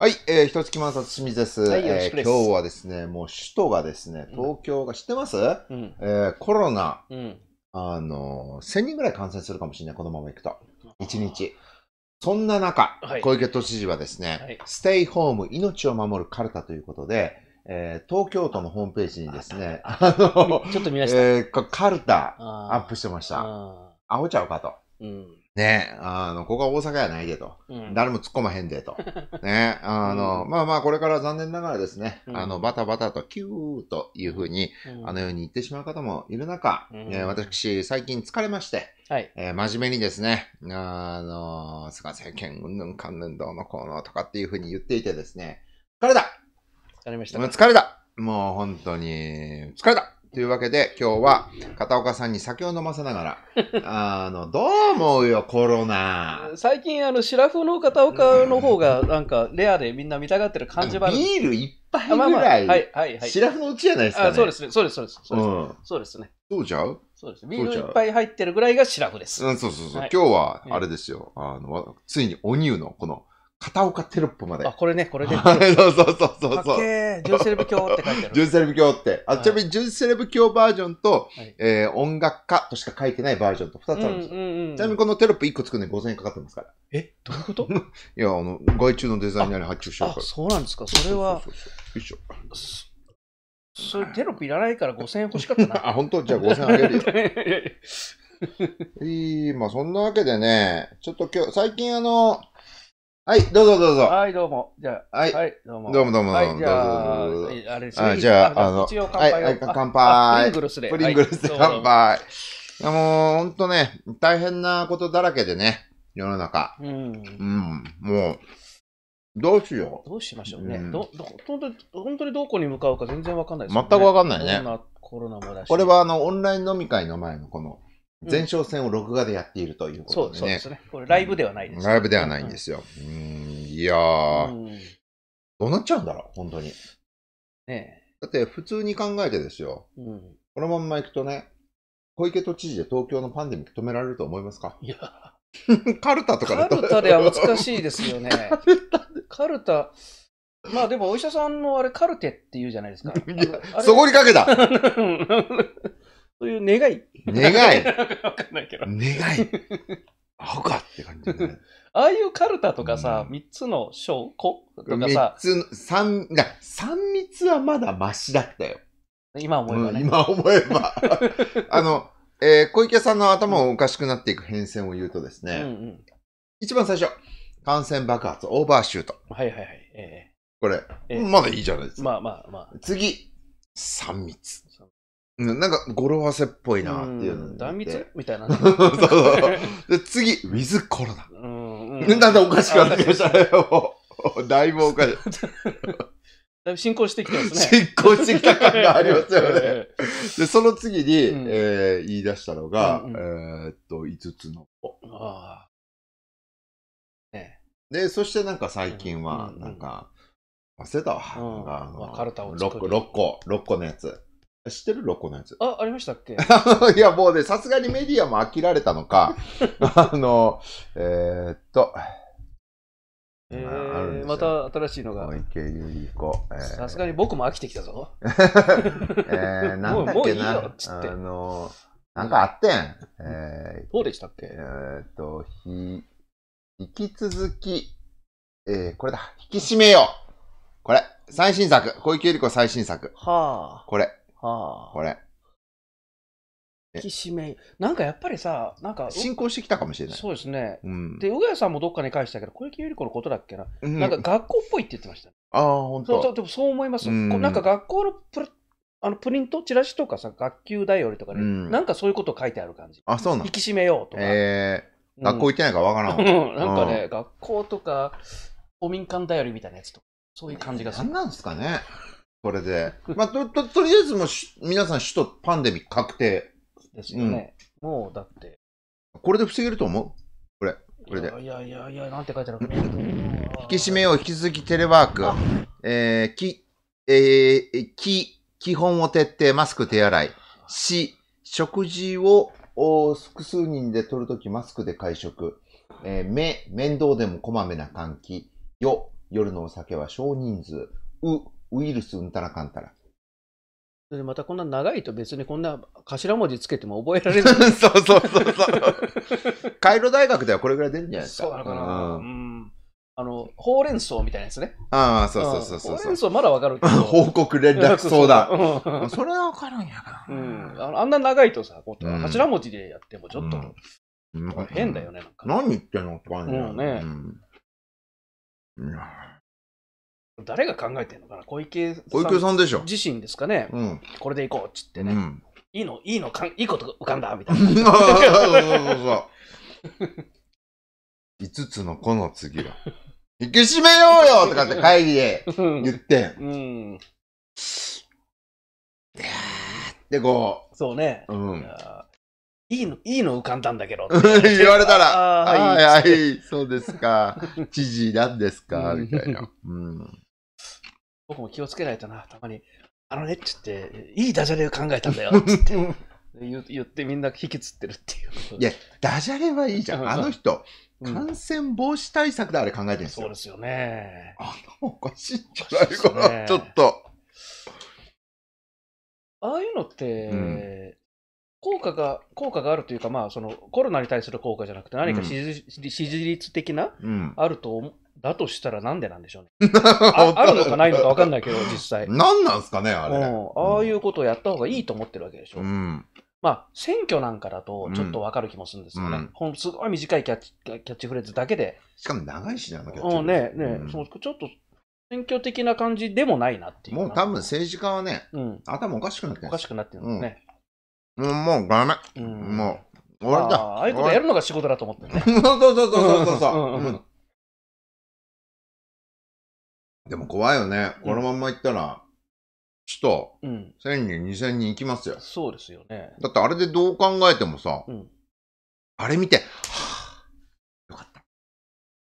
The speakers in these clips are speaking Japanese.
はい、えー、ひとつきまんさつしみです。はい、よろしくです、えー、今日はですね、もう首都がですね、東京が、うん、知ってます、うん、えー、コロナ、うん、あの、1000人ぐらい感染するかもしれない、このまま行くと。1日。そんな中、はい、小池都知事はですね、はい、ステイホーム、命を守るカルタということで、えー、東京都のホームページにですね、あの、ちょっと見ました。えー、カルタアップしてました。あおちゃうかと。うんね、あの、ここは大阪やないでと。うん、誰も突っ込まへんでと。ね、あの、うん、まあまあ、これから残念ながらですね、うん、あの、バタバタとキューというふうに、あのように言ってしまう方もいる中、えー、私、最近疲れまして、はい、えー、真面目にですね、あの、菅政権、うんぬんかんぬんどうのこうのとかっていうふうに言っていてですね、疲れた疲れました、ね。疲れたもう本当に、疲れたというわけで、今日は片岡さんに酒を飲ませながら、あの、どう思うよ、コロナ。最近、あの、白フの片岡の方が、なんか、レアでみんな見たがってる感じはあビール一杯ぐらい、まあまあ、はいはいはい。白フのうちじゃないですか、ね、あ。そうですね、そうです、そうです。そうですね。そうじゃうそうですね。ビールいっぱい入ってるぐらいが白フです。うん、そうそうそう。はい、今日は、あれですよ。あの、ついにお乳の、この、片岡テロップまで。あ、これね、これで。そうそうそうそうそう。ー、ジュンセレブ教って書いてある。ジュンセレブ教って。あ、はい、ちなみにジュンセレブ教バージョンと、はい、えー、音楽家としか書いてないバージョンと2つあるんですよ。うんうんうん、ちなみにこのテロップ1個作るのに5000円かかってますから。え、どういうこと いや、あの、外注のデザイナーに発注しようから。あ、そうなんですか。それは。そうそうそうよいしょ。それテロップいらないから5000円欲しかったな。あ、本当じゃあ5000円あげるよ。いい、まあそんなわけでね、ちょっと今日、最近あの、はい、どうぞどうぞ。はい、どうも。じゃあ、はい、はい、どうも。どうもどうも。はい、じゃあ、あれですね。じゃあ、あの、一応乾杯。はい、乾杯。プリングルスで。プリングルスで乾杯。いや、もう、ほんとね、大変なことだらけでね、世の中。うん。うん、もう、どうしよう。どうしましょうね。ど、ど、ど、本当に、にどこに向かうか全然わかんないです、ね、全くわかんないね。コロナもだし。これは、あの、オンライン飲み会の前のこの、前哨戦を録画でやっているということでね。うん、そうですね。これライブではないです、ね、ライブではないんですよ。うん、いやー、どうなっちゃうんだろう、本当に。ねだって普通に考えてですよ。うん、このまんま行くとね、小池都知事で東京のパンデミック止められると思いますかいや カルタとかカルタでは難しいですよね。カルタ。まあでもお医者さんのあれカルテって言うじゃないですか。そこにかけたという願い。願い わかんないけど。願い。アホかって感じ、ね、ああいうカルタとかさ、うん、3つの証子とかさ。3つ、三、三密はまだマシだったよ。今思えばね。うん、今思えば。あの、えー、小池さんの頭をおかしくなっていく変遷を言うとですね、うんうん、一番最初、感染爆発、オーバーシュート。はいはいはい。えー、これ、えー、まだいいじゃないですか。まあまあまあ。次、3密。なんか語呂合わせっぽいなっていうの断密みたいな、そうそうで次、ウィズコロナ。うんうん、だ んだおかしくなってきましたね。だいぶおかしい。だいぶ進行してきてますね。進行してきた感がありますよね。で、その次に、うん、えー、言い出したのが、うんうん、えー、っと、5つの子。あ、あ。ね。で、そしてなんか最近は、なんか、うんうんうん、忘れたわ。うん、あの、カルタを作る6個、6個のやつ。知ってる ?6 個のやつ。あ、ありましたっけ いや、もうね、さすがにメディアも飽きられたのか、あの、えー、っと、えー、また新しいのが。池百合子。さすがに僕も飽きてきたぞ。えー、なんだっけな。もういいよっつって。あの、なんかあってん。えー、どうでしたっけえー、っと、ひ、引き続き、えー、これだ。引き締めよう。これ。最新作。小池百合子最新作。はあ。これ。ああ。これ。引き締め、なんかやっぱりさ、なんか、進行してきたかもしれない。そうですね。うん、で、小谷さんもどっかに返したけど、小池百合子のことだっけな、うん、なんか学校っぽいって言ってました、ね。ああ、本当そうでもそう思います。うん、なんか学校のプあのプリント、チラシとかさ、学級だよりとかね、うん、なんかそういうこと書いてある感じ。あ、そうなの引き締めようとか。えー、学校行ってないかわからん。う なんかね、学校とか、公民館だよりみたいなやつとか、そういう感じがする。なんすかね。これで。まあ、と、と、とりあえずもう、皆さん首都パンデミック確定。ですよね。もう、だって。これで防げると思うこれ、これで。いやいやいや、なんて書いてあるか。引き締めを引き続きテレワークえー、き、えー、き、基本を徹底、マスク手洗い。し、食事を、お複数人で取るときマスクで会食。えー、面倒でもこまめな換気。よ、夜のお酒は少人数。う、ウイルスうんたらかんたら。でまたこんな長いと別にこんな頭文字つけても覚えられない。そうそうそうそう。カイロ大学ではこれぐらい出るんじゃないですか。そうなのかな。うん。あの、ほうれん草みたいなやつね。ああ、そうそうそうそう。ほうれん草まだわかるけど。報告連絡相談。う それはわかるんやら。うん。あんな長いとさ、こう頭文字でやってもちょっと、変だよね、なんか。何言ってんのって感じだよね。うん。誰が考えてるのかな小池さん小池さんでしょ。自身ですかね、うん。これでいこうっつってね、うん。いいのいいのかんいいこと浮かんだみたいな そうそうそう。5つの子の次は。引き締めようよとかって会議で言って。うんで、こそうね、う。うん。いいのいいの浮かんだんだけど 言われたら、はいはい、そうですか。知事なんですかみたいな。うん。僕も気をつけないとな、たまに。あのねっつって、いいダジャレを考えたんだよっ つって言ってみんな引きつってるっていう。いや、ダジャレはいいじゃん。あの人、感染防止対策であれ考えてるんですよ。そうですよね。あのおかしいんじゃないかな、ね、ちょっと。ああいうのって、うん、効果が、効果があるというか、まあ、そのコロナに対する効果じゃなくて、何か支持うん、支持率的な、あると思う。だとしたらなんでなんでしょうね。ああるのかないのかわかんないけど、実際。なんなんすかね、あれ。ああいうことをやった方がいいと思ってるわけでしょ。うん、まあ、選挙なんかだと、ちょっとわかる気もするんですよね。うん、すごい短いキャッチキャッチフレーズだけで。しかも長いしな、キャッチうん、ね、ね、うん、そちょっと選挙的な感じでもないなっていう。もう多分政治家はね、うん、頭おかしくなってる。おかしくなってるんですね。うん、もうダメ。うん、もう、終わりだ。ああいうことやるのが仕事だと思ってね。そうそうそうそうそうそう。うんでも怖いよね。このまんま行ったら、首都、1000人、2000人行きますよ。そうですよね。だってあれでどう考えてもさ、あれ見て、はあ、よかった。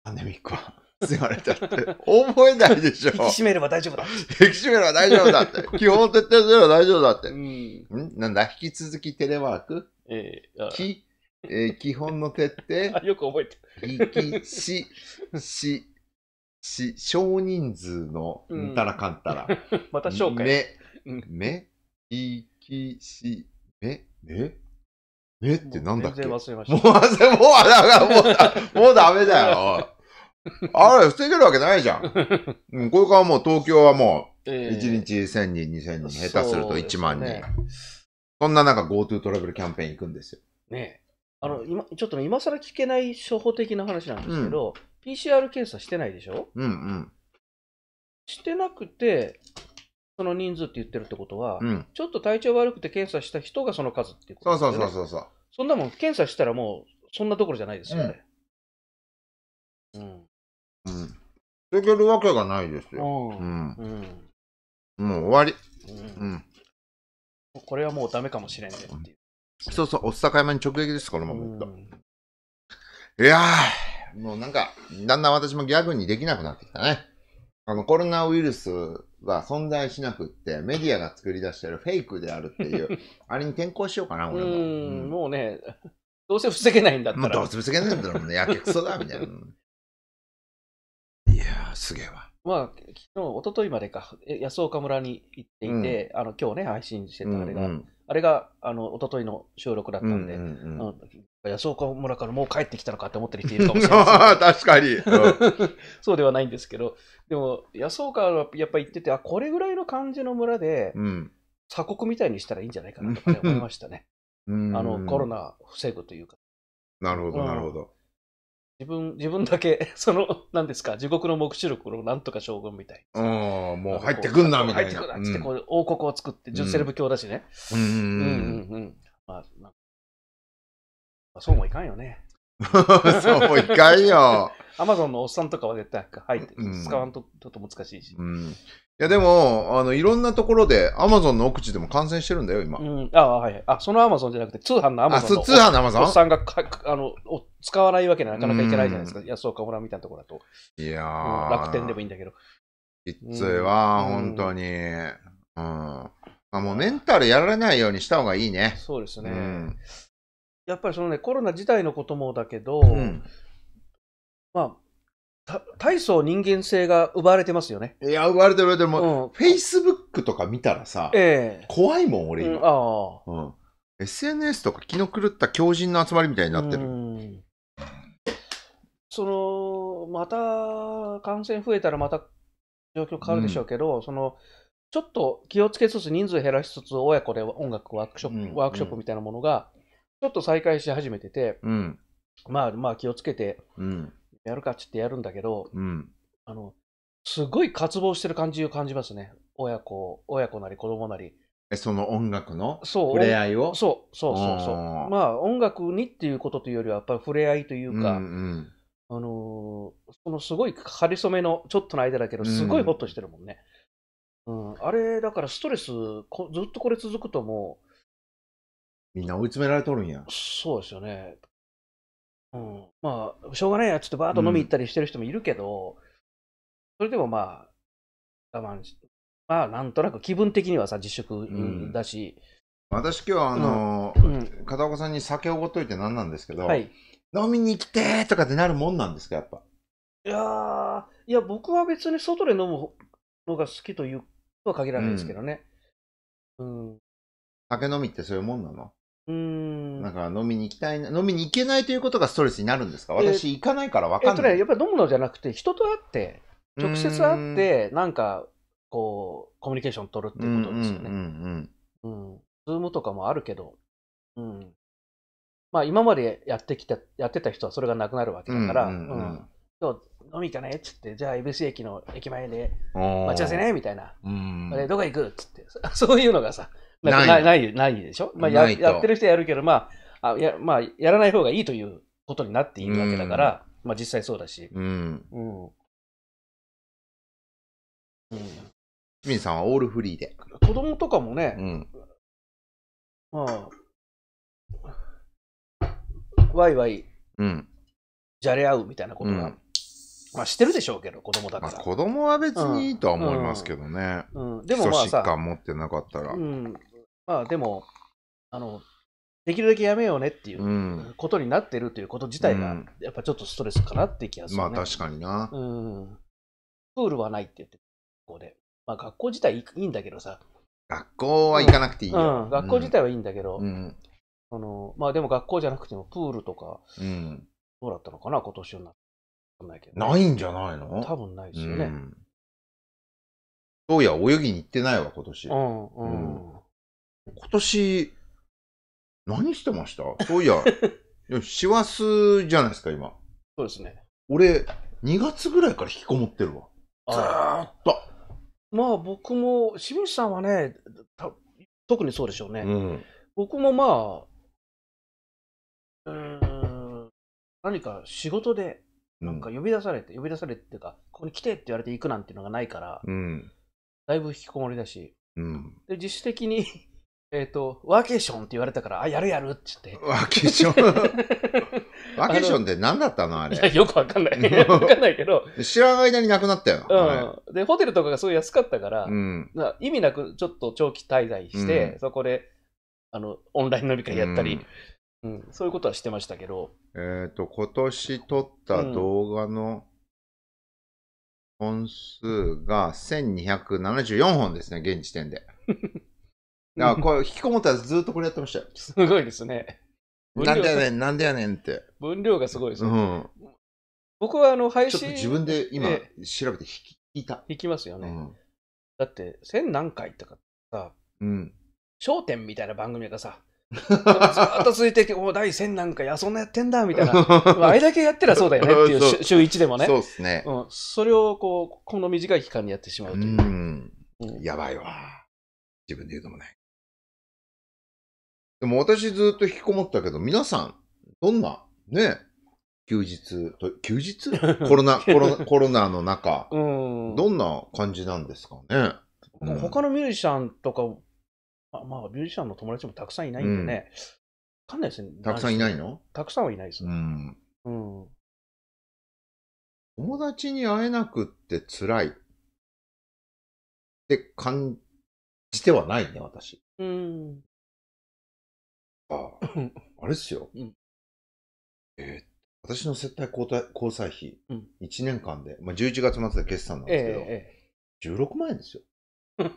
パンデミックは。言われたって、覚えないでしょ。引き締めれば大丈夫だ。引き締めれば大丈夫だって。基本徹底すれば大丈夫だって。うん。なんだ引き続きテレワークええき、え基本の徹底 よく覚えて引き、し、し、し、少人数の、んたらかんたら。また紹介。め、め、いきし、め、ええってなんだっけもう忘れました。もう忘れ、もう、だからもう、もうダメだよ。あれ、防げるわけないじゃん。うん、これからもう東京はもう、1日1000人、2000人、下手すると1万人。そ,、ね、そんな中 GoTo トラベルキャンペーン行くんですよ。ねえ。あの、今、ちょっと今更聞けない初歩的な話なんですけど、うん PCR 検査してないでしょうんうん。してなくて、その人数って言ってるってことは、うん。ちょっと体調悪くて検査した人がその数っていうこそとうそうそうそうそう。そんなもん、検査したらもう、そんなところじゃないですよね。うん。うん。続けるわけがないですよ。ううん。うん。もう終わり。ううんこれはもうだめかもしれんねっていう。そうそう、おっさかいまに直撃です、このままいった。うんいやー、もうなんか、だんだん私もギャグにできなくなってきたね。あの、コロナウイルスは存在しなくって、メディアが作り出してるフェイクであるっていう、あれに転校しようかな、俺も。うん、もうね、どうせ防げないんだったら。もうどうせ防げないんだったら、もうね、やけくそだ、みたいな。いやー、すげえわ。まあ、昨日、一昨日までか、安岡村に行っていて、うん、あの今日ね、配信してたあれが、うんうん、あれがあの一昨日の収録だったんで、うんうんうん、安岡村からもう帰ってきたのかって思ってる人いるかもしれない 確かに、うん、そうではないんですけどでも安岡はやっぱり言っててあこれぐらいの感じの村で、うん、鎖国みたいにしたらいいんじゃないかなとか、思いましたねあのコロナ防ぐというかなるほどなるほど、自分自分だけ その何ですか地獄の黙示録のなんとか将軍みたいあ、もう入ってくんなみたいな入ってくんなっつってこう、王国を作ってジュセルブ教だしねうんうんうん、うんまあそうもいかんよね。そうもいかんよ。アマゾンのおっさんとかは絶対入って、使わんとちょっと難しいし。うん、いや、でも、あの、いろんなところで、アマゾンの奥地でも感染してるんだよ、今。うん、ああ、はい。あ、そのアマゾンじゃなくて、通販のアマゾン。通販のアマゾンおっさんがあのお、使わないわけにはなかなかいけないじゃないですか。うん、安岡村みたいなところだと。いやうん、楽天でもいいんだけど。きついわ、うん、本当に。うん。まあ、もうメンタルやられないようにした方がいいね。そうですね。うん、やっぱりそのね、コロナ自体のこともだけど、うん、まあ、大層人間性が奪われてますよね。いや、奪われてる、でも、フェイスブックとか見たらさ、えー、怖いもん、俺今。うん、うん、SNS とか気の狂った狂人の集まりみたいになってる。その、また感染増えたらまた状況変わるでしょうけど、うん、その、ちょっと気をつけつつ人数減らしつつ親子で音楽ワークショップ、ワークショップみたいなものが、うんちょっと再開し始めてて、うん、まあまあ気をつけて、やるかっつってやるんだけど、うん、あの、すごい渇望してる感じを感じますね。親子、親子なり子供なり。その音楽の触れ合いをそうそうそうそう。まあ音楽にっていうことというよりはやっぱり触れ合いというか、うんうんあのー、そのすごいかりそめのちょっとの間だけど、すごいホッとしてるもんね。うん、うん、あれ、だからストレスずっとこれ続くともう、みんな追い詰められとるんや。そうですよね。うん、まあ、しょうがないやちょっとバーッと飲み行ったりしてる人もいるけど、うん、それでもまあ、我慢して、まあ、なんとなく気分的にはさ、自粛だし。うん、私、今日あの、うん、片岡さんに酒をおごっといてなんなんですけど、はい、飲みに来てとかってなるもんなんですか、やっぱ。いやいや、僕は別に外で飲むのが好きというとは限らないですけどね。うん。酒飲みってそういうもんなのうん。なんか飲みに行きたいな、飲みに行けないということがストレスになるんですか私行かないから分かんない。えとね、やっぱり飲むのじゃなくて、人と会って、直接会って、なんか、こう、コミュニケーション取るっていうことですよね。うんズームとかもあるけど、うん。まあ、今までやってきた、やってた人はそれがなくなるわけだから、うん今日飲み行かねっつって、じゃあ、恵比寿駅の駅前で待ち合わせねみたいな、うん、どこ行くっつって、そ ういうのがさ、ないないないないでしょ、まあや、やってる人やるけど、まああやまあ、やらない方がいいということになっているわけだから、うん、まあ、実際そうだし。うん。うん。うん、ミンさんはオールフリーで。子供とかもね、うん、まあ、ワイワイ、うん、じゃれ合うみたいなことが、うん、まあ、してるでしょうけど、子供だから。まあ、子供は別にいいとは思いますけどね。うん、うん、でもまあ基礎疾患持ってなかったら。うんまあでも、あの、できるだけやめようねっていうことになってるということ自体がやっぱちょっとストレスかなって気がする、ねまあ確かにな。うん。プールはないって言って、学校で。まあ学校自体いいんだけどさ、学校は行かなくていいよ。うん、学校自体はいいんだけど、うん。あのまあでも学校じゃなくてもプールとか、うん。どうだったのかな、今年はな。ないけど、ないんじゃないの多分ないですようね。んそういや、泳ぎに行ってないわ、今年。うん、うん。うん今年、何してましたそういや、師走じゃないですか、今。そうですね。俺、2月ぐらいから引きこもってるわ。ずーっと。まあ僕も、清水さんはね、特にそうでしょうね。うん、僕もまあ、うん、何か仕事で、なんか呼び出されて、呼び出されてっていうか、ここに来てって言われて行くなんていうのがないから、うん。だいぶ引きこもりだし、うん。で、自主的にえっ、ー、と、ワーケーションって言われたから、あ、やるやるって言って。ワーケーション ワーケーションって何だったのあれ。いや、よくわかんない。わかんないけど。知らない間になくなったよ。うん。で、ホテルとかがすごい安かったから、うん、から意味なくちょっと長期滞在して、うん、そこで、あの、オンライン飲み会やったり、うん、うん、そういうことはしてましたけど。えっ、ー、と、今年撮った動画の、本数が1274本ですね、現時点で。あこれ引きこもったらずっとこれやってましたよ。すごいですね。なんでやねん、なんでやねんって。分量がすごいですね。うん、僕はあの配信。ちょっと自分で今調べて引いた。引きますよね。うん、だって、千何回とかさ、うん、焦点みたいな番組がさ、ずっと続いてきて、お第1000何回、あ、そんなやってんだ、みたいな。あれだけやってらそうだよねっていう、う週1でもね。そうですね、うん。それをこう、この短い期間にやってしまうという。うん。やばいわ。自分で言うのもない。でも私ずっと引きこもったけど、皆さん、どんな、ね、休日と、休日 コロナ、コロナ、コロナの中、うん、どんな感じなんですかね。うん、他のミュージシャンとか、まあ、まあ、ミュージシャンの友達もたくさんいないんでね、わ、うん、かんないですね。たくさんいないのたくさんはいないです、ね、うん。うん。友達に会えなくって辛いって感じてはないね、私。うん。あれっすよ。うん、えー、私の接待交代交際費、1年間で、まあ、11月末で決算なんですけど、えー、16万円ですよ。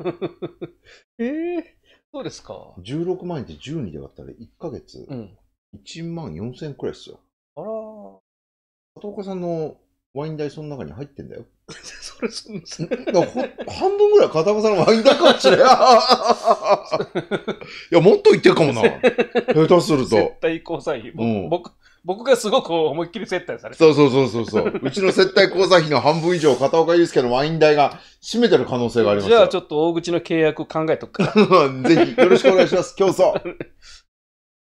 ええー、そうですか。16万円って12で割ったら1ヶ月、1万4000円くらいですよ。あら。片岡さんのワイン代その中に入ってんだよ。それすんす半分ぐらい片岡さんの間かもしれな い。や、もっと言ってるかもな。下手すると。接待交際費。僕、うん僕僕がすごく思いっきり接待されてそうそうそうそうそう。うちの接待交際費の半分以上、片岡祐介のワイン代が占めてる可能性がありますじゃあちょっと大口の契約考えとくかぜひよろしくお願いします。競争。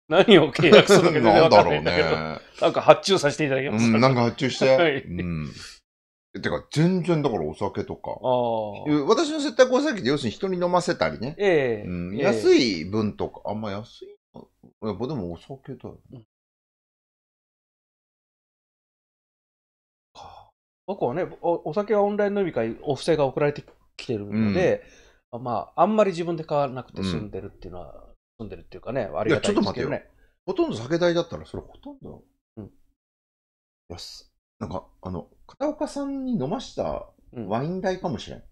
何を契約するのかんないんだけど。なんだろうね。なんか発注させていただきます、うん。なんか発注して。はい、うんてか、全然だからお酒とか。私の接待はさって、要するに人に飲ませたりね。ええーうん、安い分とか、あんま安い。やっぱでもお酒だよね、うん、僕はねお、お酒はオンライン飲み会、お布施が送られてきてるので、うん、まあ、あんまり自分で買わなくて済んでるっていうのは、済んでるっていうかね、ありがたいですけどね。ほとんど酒代だったら、それほとんど、うん、安なんか、あの、片岡さんに飲ましたワイン代かもしれん。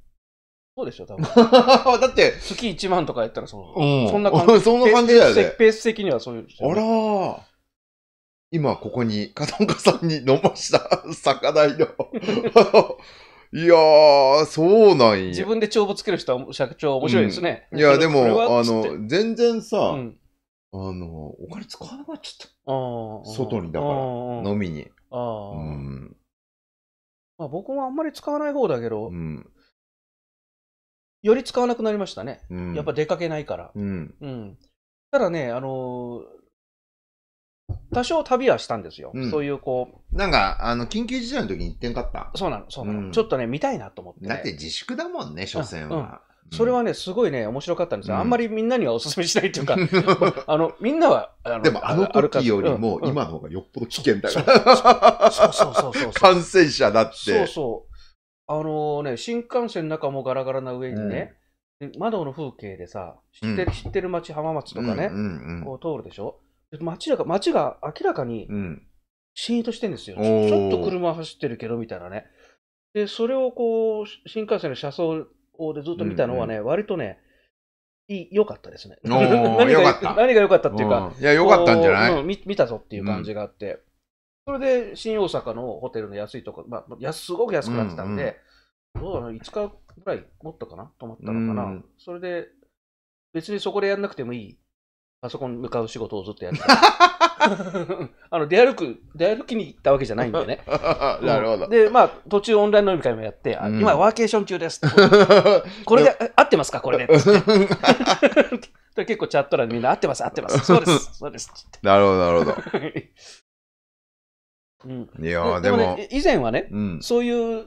そうでしょ、多分。だって、月1万とかやったらそうんそんな感じ そんな感じだよね。ペース的にはそういう。あら今ここに片岡さんに飲ました酒代の。いやー、そうなんや。自分で帳簿つける人は社長面白いですね。いや、でも、あの、全然さ、あの、お金使わなくなっちゃった。外にだから、飲みに。ああ、うん。まあ、僕もあんまり使わない方だけど、うん、より使わなくなりましたね。うん、やっぱ出かけないから。うん。うん、ただね、あのー、多少旅はしたんですよ。そういうこう。なんか、あの、緊急事態の時に行ってんかったそうなの、そうなの、ちょっとね、見たいなと思って、だって自粛だもんね、所詮は。それはね、すごいね、面白かったんですよ。あんまりみんなにはお勧めしないというか、あの、みんなは、あのでもあの時よりも、今の方がよっぽど危険だから。そうそうそう感染者だって。そうそう。あのね、新幹線の中もガラガラな上にね、窓の風景でさ、知ってる、知ってる街、浜松とかね、こう通るでしょ。街が、街が明らかに、シーンとしてんですよ。ちょっと車走ってるけど、みたいなね。で、それをこう、新幹線の車窓方でずっと見たのはね、うんうん、割とね、良かったですね。何が良かったっていうか、いや、良かったんじゃない、うん、見たぞっていう感じがあって、うん、それで新大阪のホテルの安いとこ、まあ、安すごく安くなってたんで、うんうん、どうだろう、5日ぐらい持ったかな泊まったのかな、うん、それで、別にそこでやんなくてもいいパソコン向かう仕事をずっとやってた。あの出歩く、出歩きに行ったわけじゃないんでね。なるほど、で、まあ、途中オンライン飲み会もやって、うん、今、ワーケーション中です。これで、合ってますか、これで。結構チャット欄でみんな、合ってます、合ってます。そうです、そうです。なるほど、なるほど。うん、いやでも、ね、以前はね、うん、そういう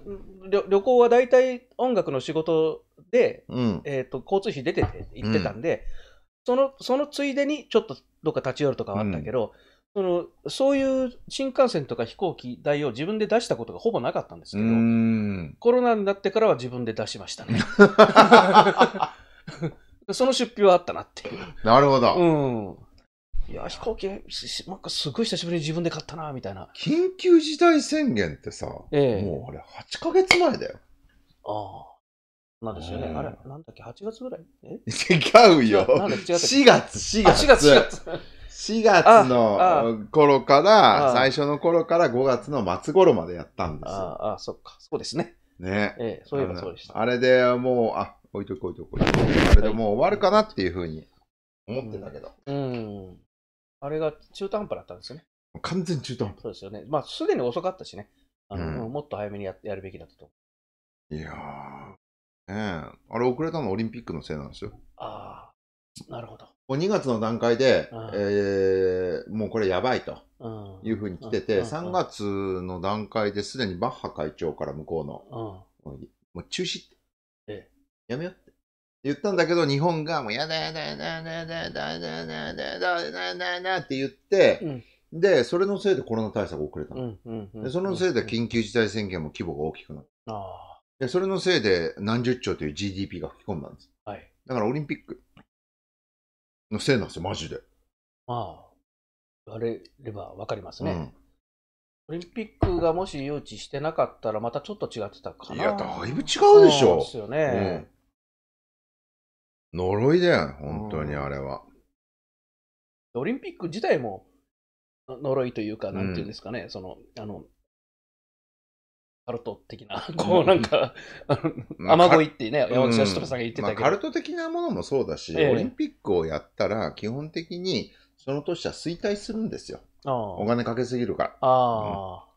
旅行は大体音楽の仕事で、うん、えーと、と交通費出てて行ってたんで、そのそのついでにちょっとどっか立ち寄るとかはあったけど、うん、そのそういう新幹線とか飛行機代を自分で出したことがほぼなかったんですけど、コロナになってからは自分で出しましたね。その出費はあったなっていう。なるほど。うんいや、飛行機、なんかすごい久しぶりに自分で買ったな、みたいな。緊急事態宣言ってさ、ええ、もうあれ、8ヶ月前だよ。ああ。なんですよね。あれ、なんだっけ、8月ぐらいえ違うよ。4月、4月。4月、4月。4月の頃から、最初の頃から5月の末頃までやったんですよ。ああ、そっか、そうですね。ね。ええ、そういえばそうでした。あれでもう、あ、置いとく置いとく置いとく。あれでもう終わるかなっていうふうに思ってたけど。うん。あれが中途半端だったんですよね。完全中途半端。そうですよね。まあ、すでに遅かったしね。あのもっと早めにややるべきだったといやー、え。あれ遅れたのオリンピックのせいなんですよ。ああ、なるほど。もう2月の段階で、うん、えー、もうこれやばいというふうに来てて、うんうん、3月の段階ですでにバッハ会長から向こうの、もう中止って、ええ、やめようって言ったんだけど、日本がもうやだやだやだやだやだやだやだやだやだやだやだやだって言って、で、それのせいでコロナ対策遅れたの、うんうんうんで。そのせいで緊急事態宣言も規模が大きくなった。あそれのせいで何十兆という GDP が吹き込んだんです。はい。だからオリンピックのせいなんですよ、マジで。まあ、言われれば分かりますね。うんオリンピックがもし誘致してなかったら、またちょっと違ってたかな。いや、だいぶ違うでしょ。ですよね、うん、呪いだよ、本当にあれは、うん、オリンピック自体も呪いというか、なんていうんですかね、うん、その、あの、カルト的な、こうなんか、雨乞いってね、山口義人さんが言ってたけど、カルト的なものもそうだし、オリンピックをやったら、基本的にその年は衰退するんですよ。お金かけすぎるから。あ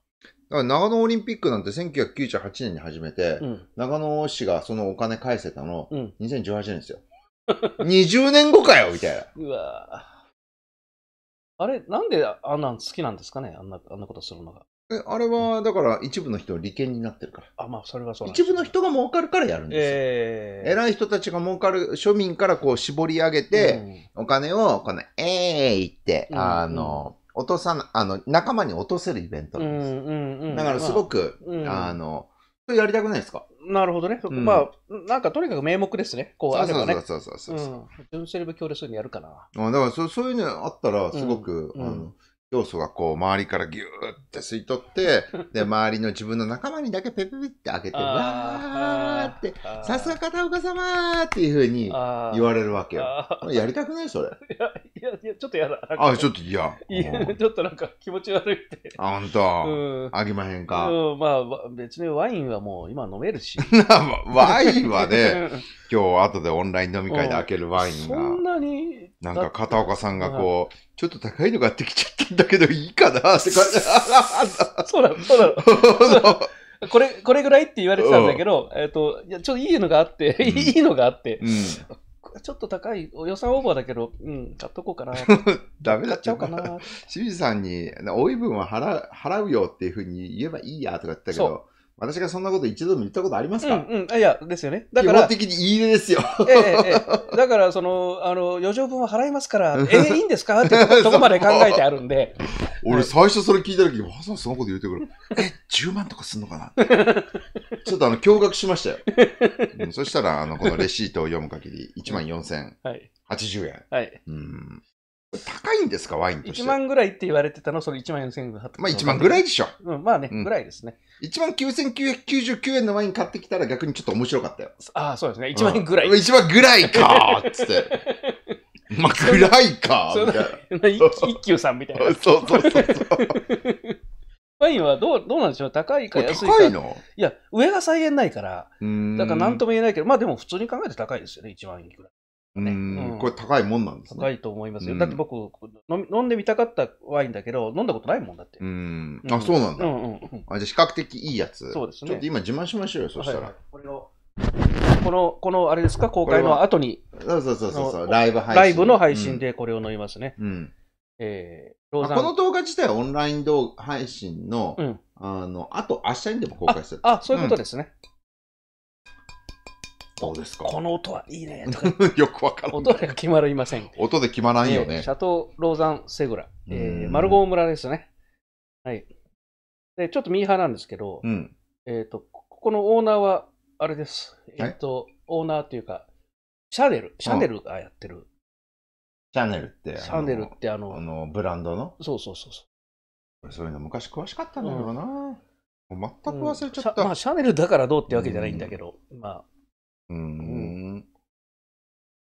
だから長野オリンピックなんて1998年に始めて、長野市がそのお金返せたの、2018年ですよ。20 年後かよみたいな。うわあれ、なんであんなん好きなんですかねあんな、あんなことするのが。え、あれは、だから一部の人は利権になってるから。あ、まあ、それはそう一部の人が儲かるからやるんですよ。えー、偉い人たちが儲かる、庶民からこう絞り上げて、うん、お金を、この、えーって、うん、あの、落とさな、あの、仲間に落とせるイベントなんです。うんうんうん、だからすごく、まあ、あの、やりたくないですかなるほどね。うん、まあ、なんかとにかく名目ですね。こう、あればね。そうそうそうそうそう。うん。セレブ協力するにやるかな。あだからそ、そういうのあったら、すごく、うん、あの、要素がこう周りからギューって吸い取って で周りの自分の仲間にだけペペペって開けてわーってさすが片岡様っていうふうに言われるわけよやりたくないそれ いやいやいやちょっと嫌だあちょっと嫌いやちょっとなんか気持ち悪いってあ本当、うん、あげまへんか、うん、まあ別にワインはもう今飲めるし ワインはね今日後でオンライン飲み会で開けるワインが、うん、そんなになんか片岡さんがこう、ちょっと高いの買ってきちゃったんだけど、いいかなって感じ。そうなの、そうなの。これ、これぐらいって言われてたんだけど、えっ、と、いや、ちょっといいのがあって、うん、いいのがあって、うん、ちょっと高い、予算オーバーだけど、うん、買っとこうかな。ダメだっちゃうかな。清水さんに、多い分は払払うよっていうふうに言えばいいやとか言ったけど、私がそんなこと一度も言ったことありますかうん、うん、いや、ですよね。だから。基本的にいいですよ。ええ、ええ。だから、その、あの、余剰分は払いますから、ええ、いいんですかって そこまで考えてあるんで。俺、最初それ聞いた時、わざわざそのこと言うてくる。え、10万とかすんのかな ちょっとあの、驚愕しましたよ。うん、そしたら、あの、このレシートを読む限り、1万4080円。はい。はい、うん。高いんですか、ワインとして。1万ぐらいって言われてたの、それ1万4500円。まあ1万ぐらいでしょ。うん、まあね、うん、ぐらいですね。1万9999円のワイン買ってきたら逆にちょっと面白かったよ。ああ、そうですね。1万円ぐらい。うん、1万ぐらいかーっつって。まあ、ぐらいかーみ一休さんみたいな。そうそうそうそう。ワインはどうどうなんでしょう高いか安いか。いのいや、上が再現ないから、だから何とも言えないけど、まあでも普通に考えて高いですよね、1万円ぐらい。ね。うん、これ高いもんなんですね。高いと思いますよ。だって僕、飲んでみたかったワインだけど、飲んだことないもんだって。うん。あ、そうなんだ。うんうんうん、あじゃあ比較的いいやつ。そうですね。ちょっと今自慢しましょうよ、そしたら。これを。この、このあれですか、公開の後に。そうそうそうそう、ライブ配信。ライブの配信でこれを飲みますね。うん。えー、この動画自体はオンライン動配信の、うん、あの、あと明日にでも公開する。あ、そういうことですね。そうですか。この音はいいね とか。よくわかる音が決まりません。音で決まらんよね。シャトー・ローザン・セグラ。えー、マルゴー村ですね。はい。で、ちょっとミーハーなんですけど、うん、えっ、と、ここのオーナーは、あれです。えっ、ー、と、オーナーというか、シャネル、シャネルがやってる。うん、シャネルって、シャネルってあの、あのブランドのそうそうそうそう。そういうの昔詳しかったんだけどな。うん、全く忘れちゃった、まあ。シャネルだからどうってわけじゃないんだけど、まあ。うん。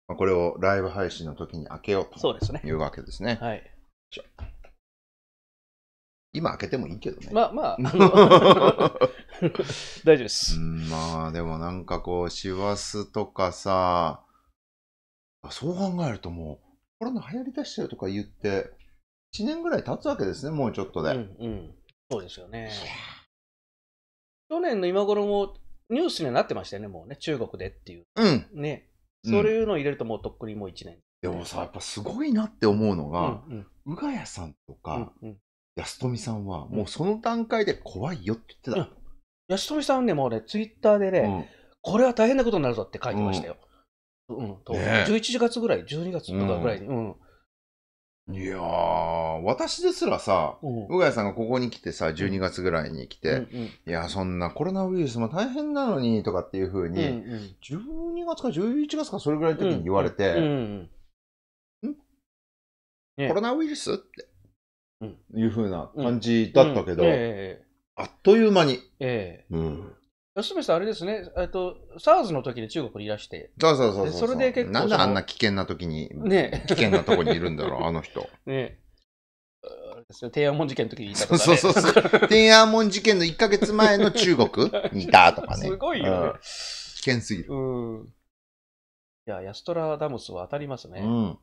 これをライブ配信の時に開けようとそうですねいうわけですね。はい。今開けてもいいけどね。まあまあ、大丈夫です。まあでもなんかこう、師走とかさ、そう考えるともう、コロナ流行りだしてるとか言って、1年ぐらい経つわけですね、もうちょっとで。うん、うん、そうですよね。去年の今頃もニュースにはなってましたよね、もうね、中国でっていう。うん。ね。そういうのを入れるともうとっくにもう1年。でもさ、やっぱすごいなって思うのが、宇う谷がやさんとか、安富さんは、もうその段階で怖いよって言ってた。安富さんね、もうね、ツイッターでね、これは大変なことになるぞって書いてましたよ。うん、と11月ぐらい、12月とかぐらいに、うん、いやー、私ですらさ、うが、やさんがここに来てさ、12月ぐらいに来て、うんうん、いや、そんなコロナウイルスも大変なのに、とかっていうふうに、うんうん、12月か11月かそれぐらいの時に言われて、うん、うんうん、コロナウイルスって、いうふうな感じだったけど、あっという間に、えうん吉部さん、あれですね、えっと、SARS の時で中国にいらして、そうそうそうそれで結構。なんであんな危険な時に、ね、危険なとこにいるんだろう、あの人。ねですよ。天安門事件の時にいたとか、ね、そうそうそう。天安門事件の1か月前の中国にいたとかね。すごいよ、ねうん、危険すぎる。うん。いや、ヤストラダムスは当たりますね。うん。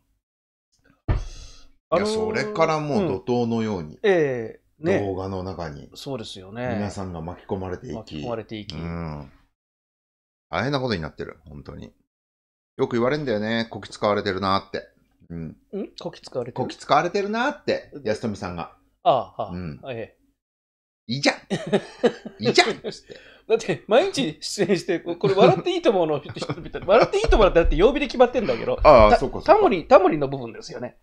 いや、それからもう怒涛のように。うん、ええーね、動画の中に、そうですよね。皆さんが巻き込まれていき。巻き込まれていき。うん。大変なことになってる、本当に。よく言われるんだよね、こき使われてるなって。うん。んこき使われてるこき使われてるなって、安富さんが。ああ、はあ、うん。いいじゃんいいじゃんだって、毎日出演して、これ、笑っていいと思うの人々、笑っていいと思うだって曜日で決まってんだけど、ああ、そうかそうか。タモリ、タモリの部分ですよね。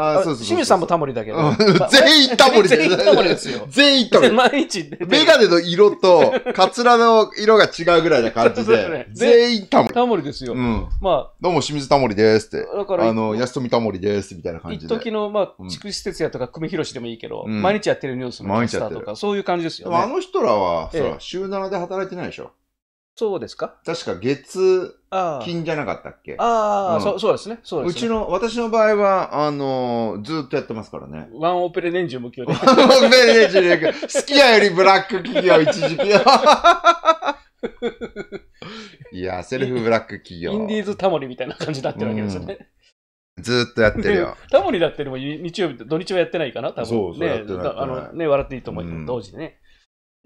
あそうそう清水さんもタモリだけど。全員タモリ全員タモリですよ。全員タモリ。毎日。メガネの色と、カツラの色が違うぐらいな感じで。全員タモリ。タモリですよ。まあ。どうも清水タモリですって。だから。あの、安富タモリですみたいな感じで。一時の、まあ、筑紫施設とか、久米広でもいいけど、毎日やってるニュースのスターとか、そういう感じですよね。あの人らは、週7で働いてないでしょ。そうですか確か月、金じゃなかったっけああ、うん、そうそうですね。そうです、ね、うちの、私の場合は、あのー、ずっとやってますからね。ワンオペで年中無休で。ワンオペレ年中無休。好きやよりブラック企業一時期。いや、セルフブラック企業。インディーズタモリみたいな感じだってるわけですよね。うん、ずっとやってるよ。タモリだってでも日曜日、土日はやってないかな、多分。そうそう、ね、あの、ね、笑っていいと思う、うん、同時にね。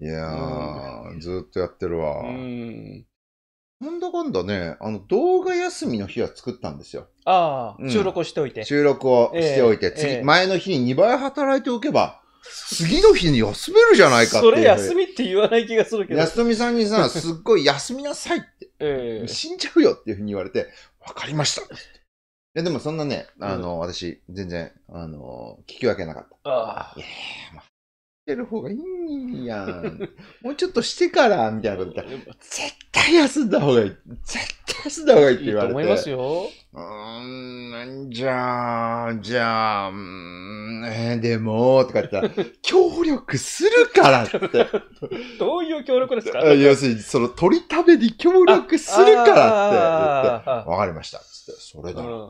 いやー、ずっとやってるわ。うんなんだかんだね、あの、動画休みの日は作ったんですよ。ああ、うん収録をしておいて。収録をしておいて、え次、え前の日に2倍働いておけば、次の日に休めるじゃないかっていそれ休みって言わない気がするけど。安富さんにさ、すっごい休みなさいって、ええ死んじゃうよっていうふうに言われて、わかりましたいや、でもそんなね、あの、私、全然、あの、聞き分けなかった。ああ。いやーまあてる方がいいやん。もうちょっとしてから、みたいなこと言ったら、絶対休んだ方がいい。絶対休んだ方がいいって言われて。いいと思いますよ。うーん、じゃあ、じゃあ、うん、えー、でも、とか言ったら、協力するからって。どういう協力ですか要するに、その取りために協力するからって言って、わかりました。つって、それだ。うん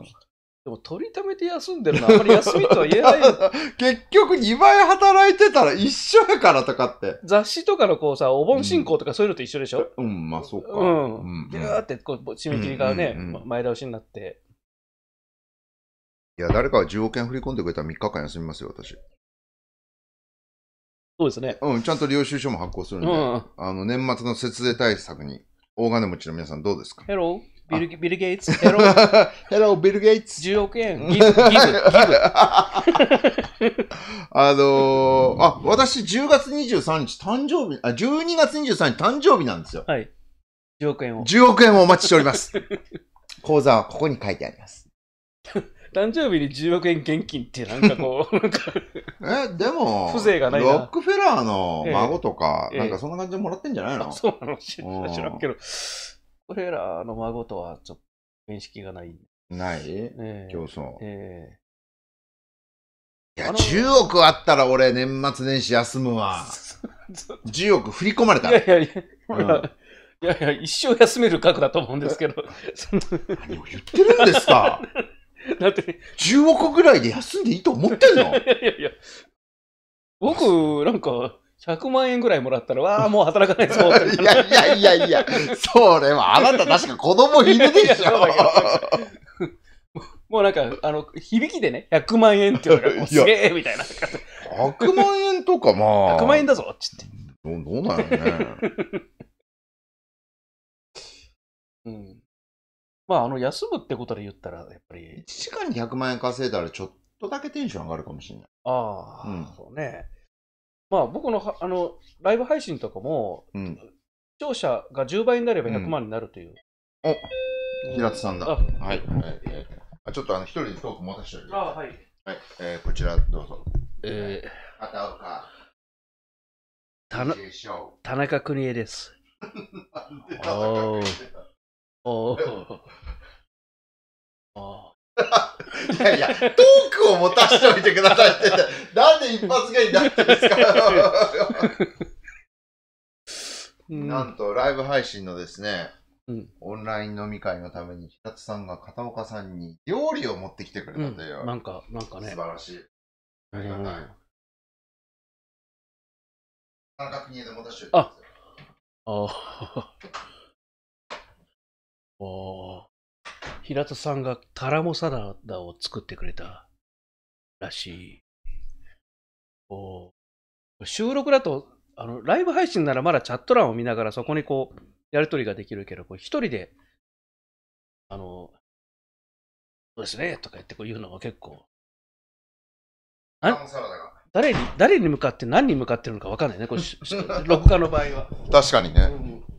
でも取りためて休んでるのはあまり休みとは言えない。結局2倍働いてたら一緒やからとかって。雑誌とかのこうさ、お盆進行とかそういうのと一緒でしょ、うん、うん、まあそうか。うん。ギューってこう締め切りからね、うんうん、前倒しになって。いや、誰かが10億円振り込んでくれたら3日間休みますよ、私。そうですね。うん、ちゃんと領収書も発行するんで、うん、あの年末の節税対策に大金持ちの皆さんどうですか ?Hello? ビルビル・ゲイツ、ヘロー、ヘロー、ビル・ゲイツ。10億円、ギブ、ギブ、ギブ。あのー、あ、私10月23日誕生日、あ、12月23日誕生日なんですよ。はい。10億円を。10億円をお待ちしております。口 座はここに書いてあります。誕生日に10億円現金ってなんかこう、なんか。え、でも、風情がないな。ロックフェラーの孫とか、ええ、なんかそんな感じでもらってんじゃないの、え、そうなの知らんけど。俺らの孫とはちょっと面識がない。ない、ええ競争。えいや、10億あったら俺年末年始休むわ。10 億振り込まれた。いやいやいや、うんいやいや、一生休める額だと思うんですけど、その何を言ってるんですか だって、10億ぐらいで休んでいいと思ってんのいやいやいや、僕、なんか、100万円ぐらいもらったら、わあ、もう働かないぞって。いやいやいやいや、それはあなた確か子供いるでしょ。もうなんか、あの、響きでね、100万円って言われて、すげえみたいな。100万円とかまあ。100万円だぞっって。どどうなんやね。うん。まあ、あの、休むってことで言ったら、やっぱり。1時間に100万円稼いだら、ちょっとだけテンション上がるかもしれない。ああ、うん、そうね。まあ、僕のあのライブ配信とかも、うん、視聴者が10倍になれば100万になるという。うん、お平田さんだ。はい、はい、あちょっとあの一人でトーク持たせておいてあ、はいはいえー、こちらどうぞ。えー、片岡田田中邦衛です。お お。お お。いやいや、トークを持たしておいてくださいって言って、なんで一発芸になってるんですか、なんと、ライブ配信のですね、うん、オンライン飲み会のために、た田さんが片岡さんに料理を持ってきてくれたという。うん、なんか、なんかね。素晴らしい。ありがたい。田中邦で持たしておいてください。ああ。おお。平田さんがタラモサラダを作ってくれたらしい。収録だと、あの、ライブ配信ならまだチャット欄を見ながらそこにこう、やりとりができるけど、こう一人で、あの、そうですね、とか言ってこう言うのは結構。誰に、誰に向かって何に向かってるのか分かんないね、これ、録画の場合は。確かにね。うん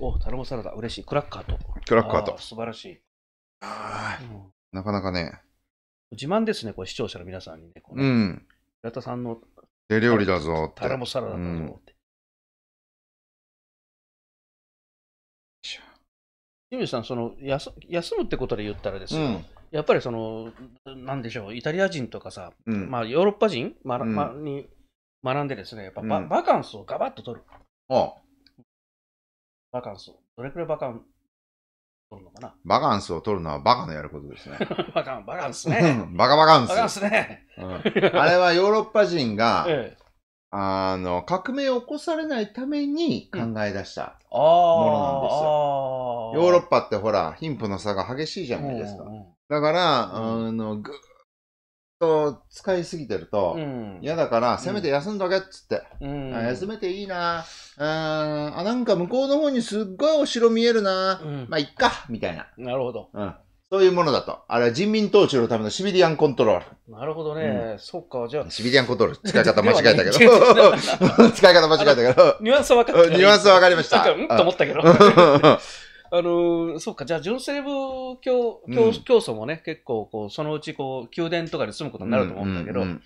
お、タルモサラダ、嬉しい。クラッカーと。クラッカーと。素晴らしい。なかなかね。自慢ですね、これ視聴者の皆さんにね。このうん。平田さんの手料理だぞって。タラモサラダだぞって。うん、清水さん、その休むってことで言ったらですよ、うん、やっぱりその、なんでしょう、イタリア人とかさ、うん、まあ、ヨーロッパ人、まま、に学んでですね、やっぱバ,、バカンスをガバッと取る。ああバカンスを、どれくらいバカン取るのかなバカンスを取るのはバカのやることですね。バカン、バカンスね。バカバカンス。バカンスね、うん。あれはヨーロッパ人が、ええ、あの、革命を起こされないために考え出したものなんですよ。うん、ヨーロッパってほら、貧富の差が激しいじゃないですか。うんうん、だから、あの、ぐと使いすぎてると嫌だから、せめて休んどけっつって、うん、休めていいなああなんか向こうの方にすっごいお城見えるな、うん、まあいっかみたいななるほど、うん、そういうものだとあれは人民統治のためのシビリアンコントロールなるほどね、うん、そっかじゃあシビリアンコントロール 使い方間違えたけど、使い方間違えたけどニュアンスは分かったニュアンスは分かりましたなんかうんと思ったけどあのそうか、じゃあ、純正部競競競争もね、うん、結構こう、そのうちこう宮殿とかに住むことになると思うんだけど、うんうんうん、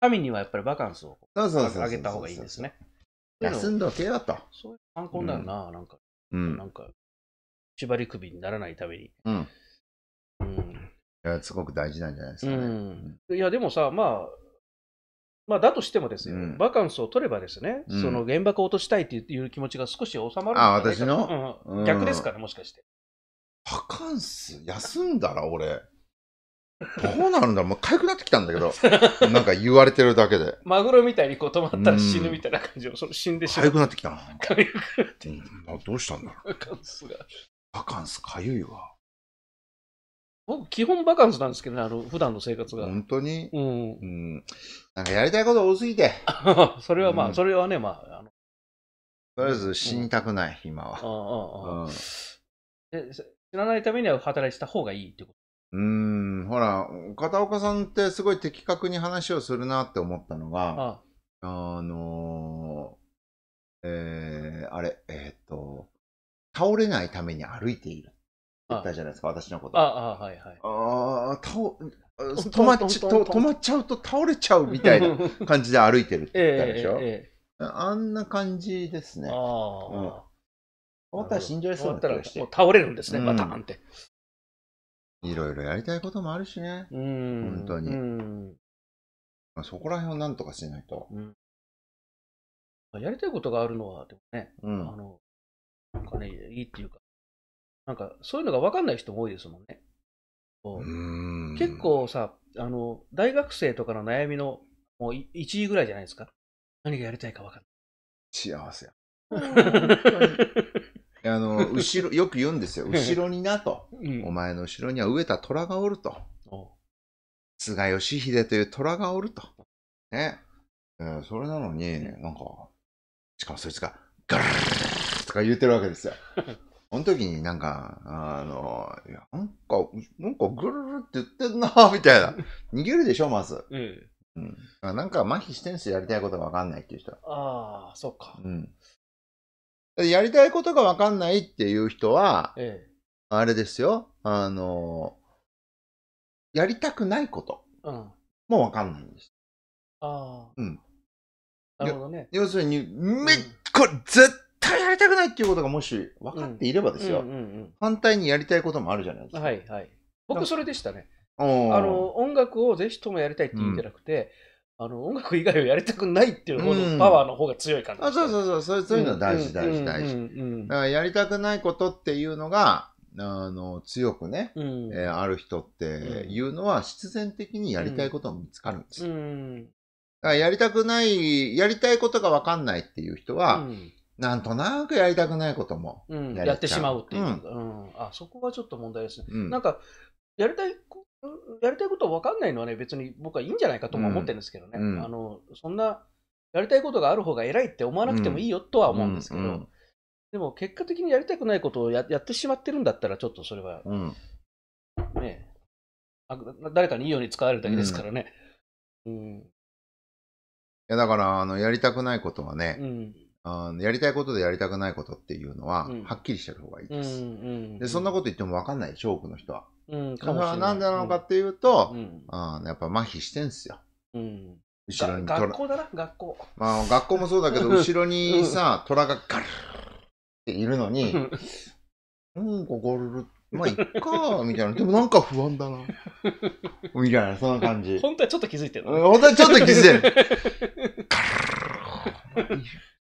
神にはやっぱりバカンスをあげた方がいいですね。休んだ系だと。そういう参考になるな、うん、なんか、うん、なんか、縛り首にならないために。うん。うん、いやすごく大事なんじゃないですかね。うん、いや、でもさ、まあ、まあ、だとしてもですよ、うん、バカンスを取ればですね、うん、その原爆を落としたいという気持ちが少し収まるあ私の、うん、逆ですから、ね、もしかして。バカンス休んだら俺。どうなるんだろう、もう痒くなってきたんだけど、なんか言われてるだけで。マグロみたいにこう止まったら死ぬみたいな感じを、その死んでしまう。痒くなってきたな。痒くなってきどうしたんだろう。バカンスが。バカンス痒いわ。僕、基本バカンスなんですけどね、あの、普段の生活が。本当にううん。なんかやりたいこと多すぎて。それはまあ、うんそれはね、まあ、あの、とりあえず死にたくない、今は。あああああえないためには働いてた方がいいってこうん。うん。ほら、片岡さんってすごい的確に話をするなって思ったのが、ああのー、えー、あれ、えーっと、倒れないために歩いている。言ったじゃないですか、私のこと。ああ、はいはい。ああ、止まっちゃ、うと倒れちゃうみたいな 感じで歩いてるって言ったでしょ。あんな感じですね。ああ。終わったら死んじゃいそうな気がして。倒れるんですね、バタンって。いろいろやりたいこともあるしね。うん。本当に。そこら辺をなんとかしないと。やりたいことがあるのは、でもね、いいっていうか、なんか、そういうのが分かんない人も多いですもんね。うん結構さ、あの、大学生とかの悩みの、もう1位ぐらいじゃないですか。何がやりたいか分かんない。幸せや。あの、後ろ、よく言うんですよ。後ろになと。うん、お前の後ろには飢えた虎がおると。菅義偉という虎がおると。ね。えー、それなのに、なんか、しかもそいつが、ガルーとか言うてるわけですよ。その時になんか、あの、いや、なんか、なんかぐるるって言ってんな、みたいな。逃げるでしょ、まず。うん。うん。なんか麻痺してんすよ、やりたいことがわかんないっていう人は。ああ、そっか。うん。やりたいことがわかんないっていう人は、ええ、あれですよ、あの、やりたくないこと。うん。もうわかんないんです。ああ。うん。なるほどね。要するに、めっこ、絶対やりたくないっていうことがもし分かっていればですよ、うんうんうん、反対にやりたいこともあるじゃないですか。はいはい、僕、それでしたね。あの音楽をぜひともやりたいって言うんじゃなくて、あの音楽以外をやりたくないっていう方のパワーの方が強い感じ、うん、あそうそうそうそういうのは大事大事大事、うだからやりたくないことっていうのがあの強くね、うん、えー、ある人っていうのは必然的にやりたいことが見つかるんですよ、だからやりたくないやりたいことが分かんないっていう人は、なんとなくやりたくないこともや,、うん、やってしまうっていう、うんうん、あそこはちょっと問題ですね、うん、なんかやりたいやりたいこと分かんないのはね別に僕はいいんじゃないかとも思ってるんですけどね、あのそんなやりたいことがある方が偉いって思わなくてもいいよとは思うんですけど、でも結果的にやりたくないことをややってしまってるんだったらちょっとそれは、ねあ誰かにいいように使われるだけですからね、うんいやだからあのやりたくないことはね、あやりたいことでやりたくないことっていうのは、はっきりしてる方がいいです、で。そんなこと言っても分かんないでしょ、多くの人は。うん、だかなでなのかっていうと、うんあ、やっぱ麻痺してんすよ。うん、後ろに学校だな、学校。まあ、学校もそうだけど、後ろにさ、虎がガルっているのに、うんこゴルルまあ、いっかみたいな。でもなんか不安だな。みたいな、そんな感じ。本当はちょっと気づいてるの、本当はちょっと気づいてる。ガ ル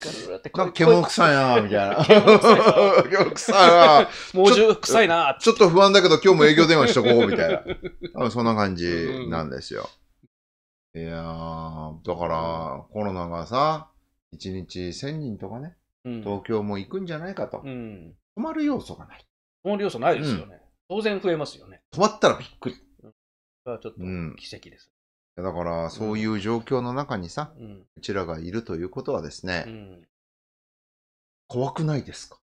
なんか獣臭いな みたいな。獣臭いな猛獣臭いなちょっと不安だけど今日も営業電話しとこうみたいな。多分そんな感じなんですよ。うん、いやー、だからコロナがさ、1日1000人とかね、東京も行くんじゃないかと。うん、止まる要素がない。止まる要素ないですよね。当然増えますよね。止まったらびっくり。それはちょっと奇跡です。だから、そういう状況の中にさ、うん、うちらがいるということはですね、うん、怖くないですか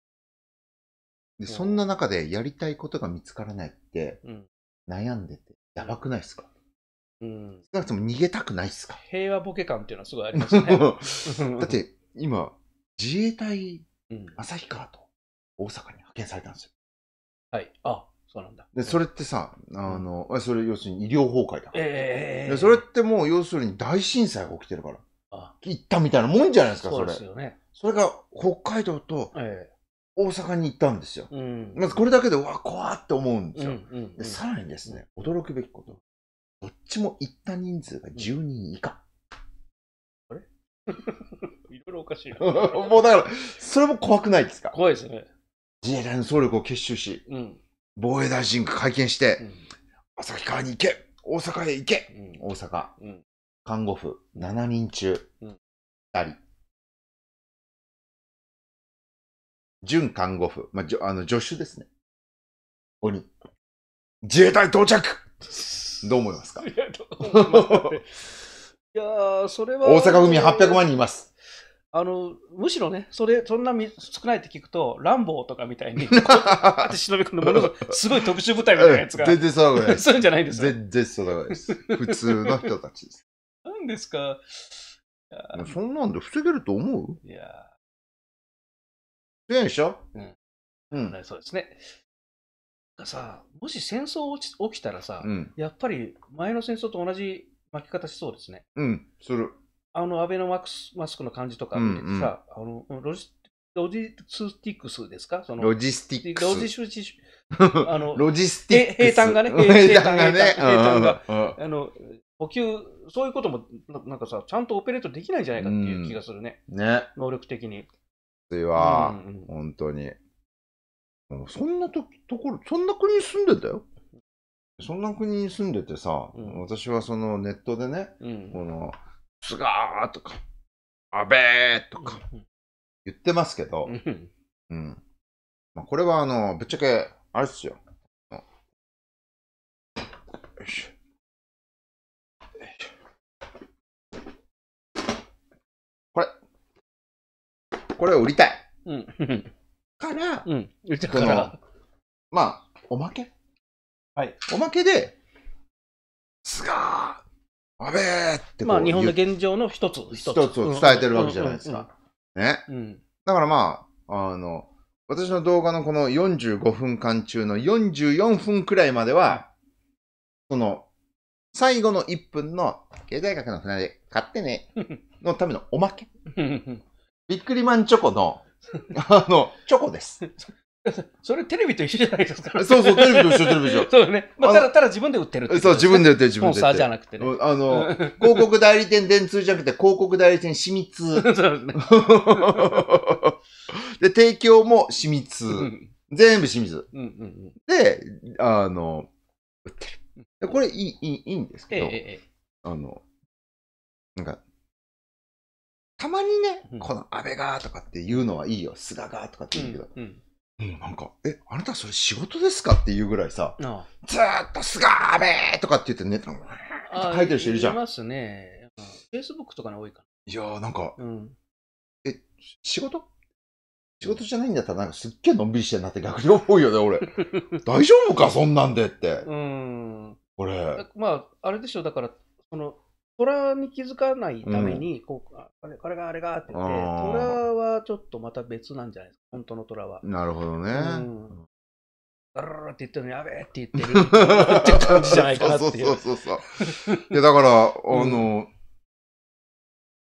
で、そんな中でやりたいことが見つからないって、うん、悩んでて、やばくないですか、うん、少なくとも逃げたくないですか平和ボケ感っていうのはすごいありますね。だって、今、自衛隊、旭川と大阪に派遣されたんですよ。はい。あ、そうなんだ。で、それってさ、あの、うん、それ要するに医療崩壊だ。ええー、それってもう要するに大震災が起きてるから。あ行ったみたいなもんじゃないですか、それ。そうですよね。それが北海道と大阪に行ったんですよ。うん、まずこれだけで、うわ、怖って思うんですよ、うんうんうん、で。さらにですね、驚くべきこと。どっちも行った人数が10人以下。うん、あれ いろいろおかしいな。もうだから、それも怖くないですか怖いですね。自衛隊の総力を結集し、うん、防衛大臣が会見して、旭川に行け大阪へ行け、大阪、看護婦7人中2人。準看護婦、まあ、あの助手ですね。5人。自衛隊到着どう思いますかいや、それは。大阪府民800万人います。あの、むしろね、それ、そんな少ないって聞くと、ランボーとかみたいに、こって忍び込んで、ものすごい特殊部隊みたいなやつが。全然そうない。そうじゃないです全然そうないです。普通の人たちです。なんですか。そんなんで防げると思ういやでしょうん。うん、そうですね。さもし戦争起きたらさ、うん、やっぱり前の戦争と同じ巻き方しそうですね。うん、する。あの、アベノマクスマスクの感じとか見ててさ、うんうん、あのロジロジスティックスですかそのロジスティックス。ロジスティックス。あのロジスティ平坦がね、平 坦がね、平坦が、あの、補給、そういうこともなんかさ、ちゃんとオペレートできないんじゃないかっていう気がするね。うん、ね。能力的に。ついわ、うんうん、本当に。そんなとところ、そんな国に住んでたよ。そんな国に住んでてさ、うん、私はそのネットでね、うん、この、すがーとか、あべーとか言ってますけど、うん。まあ、これはあの、ぶっちゃけ、あれっすよ。よいしょ。これ、これ売りたい。うん。から、うん、売りたから。まあ、おまけはい。おまけで、すがーあべえってまあ日本の現状の一つ、一つ。一つを伝えてるわけじゃないですか。ね。だからまあ、あの、私の動画のこの45分間中の44分くらいまでは、その、最後の1分の、経済学の船で買ってね、のためのおまけ。ビックリマンチョコの、あの、チョコです。それテレビと一緒じゃないですか。そうそう、テレビと一緒、テレビと一緒。そうね。まあ、ただ、ただ自分で売ってるって、ね、そう、自分で売ってる、自分で。ンサーじゃなくてね。あの、広告代理店電通じゃなくて、広告代理店清水。そうですね。で、提供も清水。全部清水、で、あの、売ってる。これいい、いい、いいんですけど、えええ、あの、なんか、たまにね、この安倍がとかっていうのはいいよ、菅がとかって言うけど、うんうんうなんか、え、あなたそれ仕事ですかっていうぐらいさ、ああずーっとすがーべーとかって言ってネタを書いてる人いるじゃん。いますね。フェイスブックとかに多いかいやーなんか、うん、え、仕事仕事じゃないんだったら、なんかすっげえのんびりしてんなって逆に思うよね、俺。大丈夫か、そんなんでって。うん。俺。まあ、あれでしょ、だから、その、虎に気づかないために、こう、あれ、これがあれがって言って、虎はちょっとまた別なんじゃないですか、本当の虎は。なるほどね。うんガラララって言ってるのやべえって言ってるって感じじゃないかなっていう。そうそうそうそう。いや、だから、あの、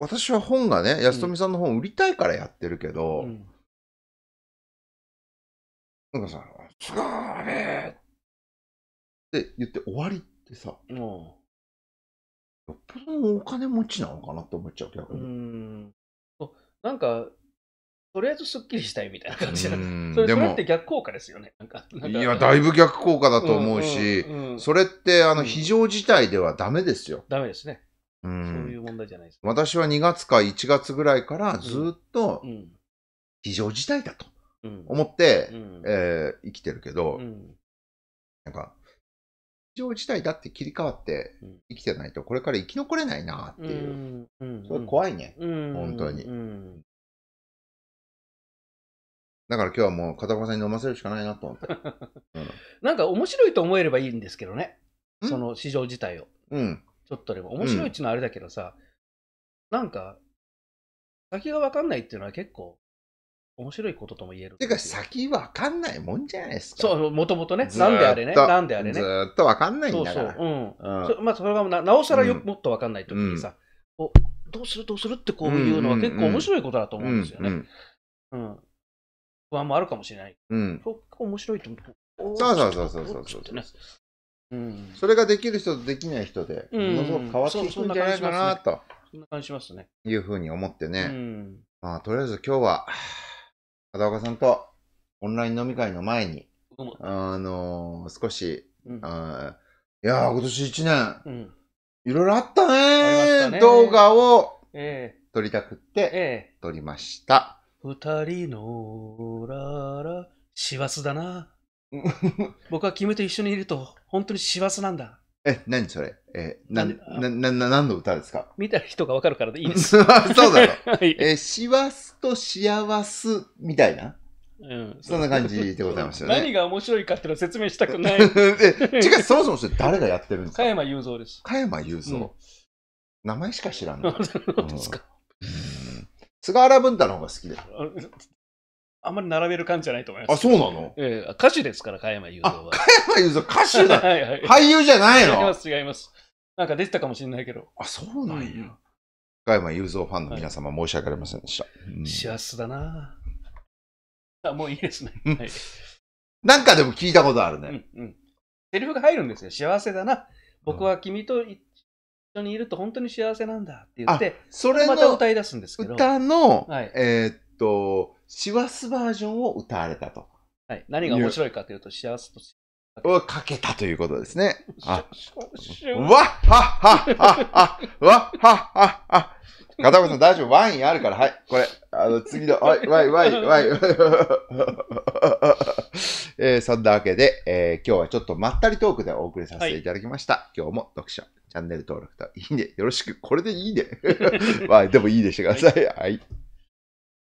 私は本がね、安富さんの本売りたいからやってるけど、うんなんかさ、すごいって言って終わりってさ、よっぽどお金持ちなのかなって思っちゃう、逆に。うんなんか、とりあえずすっきりしたいみたいな感じなそれそれって逆効果ですよね。なんかいや、だいぶ逆効果だと思うし、それってあの非常事態ではダメですよ。ダメですね。うん、そういう問題じゃないです私は2月か1月ぐらいからずっと非常事態だと思って、え生きてるけど、うん、なんか常事態だって切り替わって生きてないとこれから生き残れないなっていう、それ怖いね、本当に、だから今日はもう片岡さんに飲ませるしかないなと思って、うん、なんか面白いと思えればいいんですけどねその市場自体を、うん、ちょっとでも面白いっていうのはあれだけどさ、うん、なんか先が分かんないっていうのは結構面白いこととも言えるてか先わかんないもんじゃないですか。そう、もともとね。なんであれね。なんであれね。ずっとわかんないんだから。そうそう。うん。うんそまあ、それがなおさらよ、うんもっとわかんない時にさ、お、どうするどうするってこういうのは結構面白いことだと思うんですよね。んうん不安もあるかもしれない。うん。う結構面白いと思う。そうそうそうそうそうそうね。うん。それができる人とできない人で、うんものすごく変わっていくんじゃないかなとそんな感じしますね。いうふうに思ってね。うん。まあ、とりあえず今日は、片岡さんとオンライン飲み会の前に、あのー少し、うんいやー、今年1年、うん。いろいろあったねあたね動画をえ撮りたくって、え撮りました。二人のらら、師走だな。僕は君と一緒にいると、本当に師走なんだ。え、何それえー、な、な、な、な、何の歌ですか見た人がわかるからでいいです。そうだろ。はい、えー、しわすとしあわすみたいな。うん、そんな感じでございますよね。何が面白いかっていうのを説明したくない。え、違う、そもそもそれ誰がやってるんですか加山雄三です。加山雄三、うん、名前しか知らんの。そうですか。菅原文太の方が好きであんまり並べる感じじゃないと思います。あ、そうなのええ歌手ですから、加山雄三は。加山雄三、歌手だ はい、俳優じゃないの違います、違います。なんか出てたかもしれないけど。あ、そうなんや。加山雄三ファンの皆様、申し訳ありませんでした。うん、幸せだなあ、もういいですね。はい、なんかでも聞いたことあるね。うん、うん。セリフが入るんですよ。幸せだな。僕は君と一緒にいると本当に幸せなんだって言って、それまた歌い出すんですけど。歌の、はい、えー、っと、師走バージョンを歌われたと。はい。何が面白いかというと、幸せとをかけたということですね。あわっはっはっはっはっはっはっは。片岡さん大丈夫ワインあるから、はい。これ、あの、次の、はい、ワイン、ワイン、ワイン。えー、そんなわけで、えー、今日はちょっとまったりトークでお送りさせていただきました。はい、今日も読書、チャンネル登録といいね。よろしく。これでいいね。まあ、でもいいでしてください、はい